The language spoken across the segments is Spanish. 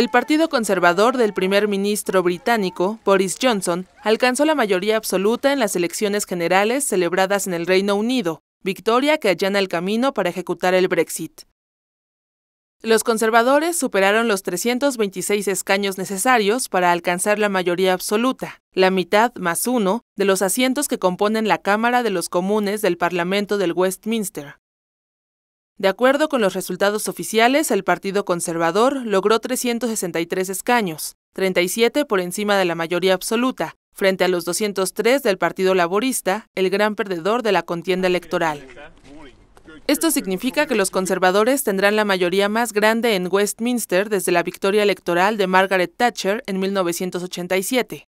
El Partido Conservador del primer ministro británico, Boris Johnson, alcanzó la mayoría absoluta en las elecciones generales celebradas en el Reino Unido, victoria que allana el camino para ejecutar el Brexit. Los conservadores superaron los 326 escaños necesarios para alcanzar la mayoría absoluta, la mitad más uno de los asientos que componen la Cámara de los Comunes del Parlamento del Westminster. De acuerdo con los resultados oficiales, el Partido Conservador logró 363 escaños, 37 por encima de la mayoría absoluta, frente a los 203 del Partido Laborista, el gran perdedor de la contienda electoral. Esto significa que los conservadores tendrán la mayoría más grande en Westminster desde la victoria electoral de Margaret Thatcher en 1987.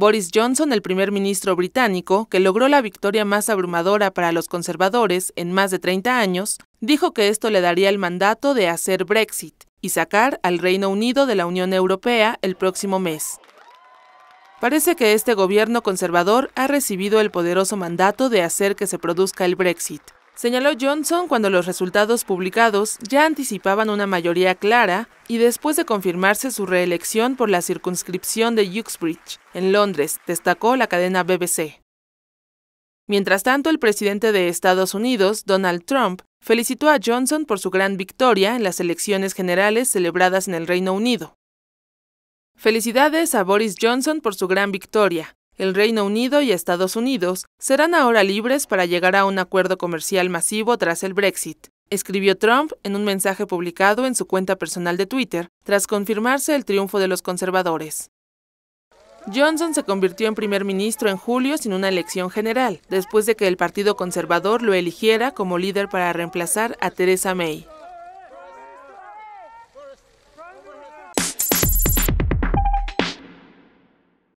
Boris Johnson, el primer ministro británico, que logró la victoria más abrumadora para los conservadores en más de 30 años, dijo que esto le daría el mandato de hacer Brexit y sacar al Reino Unido de la Unión Europea el próximo mes. Parece que este gobierno conservador ha recibido el poderoso mandato de hacer que se produzca el Brexit señaló Johnson cuando los resultados publicados ya anticipaban una mayoría clara y después de confirmarse su reelección por la circunscripción de Uxbridge, en Londres, destacó la cadena BBC. Mientras tanto, el presidente de Estados Unidos, Donald Trump, felicitó a Johnson por su gran victoria en las elecciones generales celebradas en el Reino Unido. Felicidades a Boris Johnson por su gran victoria, el Reino Unido y Estados Unidos serán ahora libres para llegar a un acuerdo comercial masivo tras el Brexit, escribió Trump en un mensaje publicado en su cuenta personal de Twitter tras confirmarse el triunfo de los conservadores. Johnson se convirtió en primer ministro en julio sin una elección general, después de que el Partido Conservador lo eligiera como líder para reemplazar a Theresa May.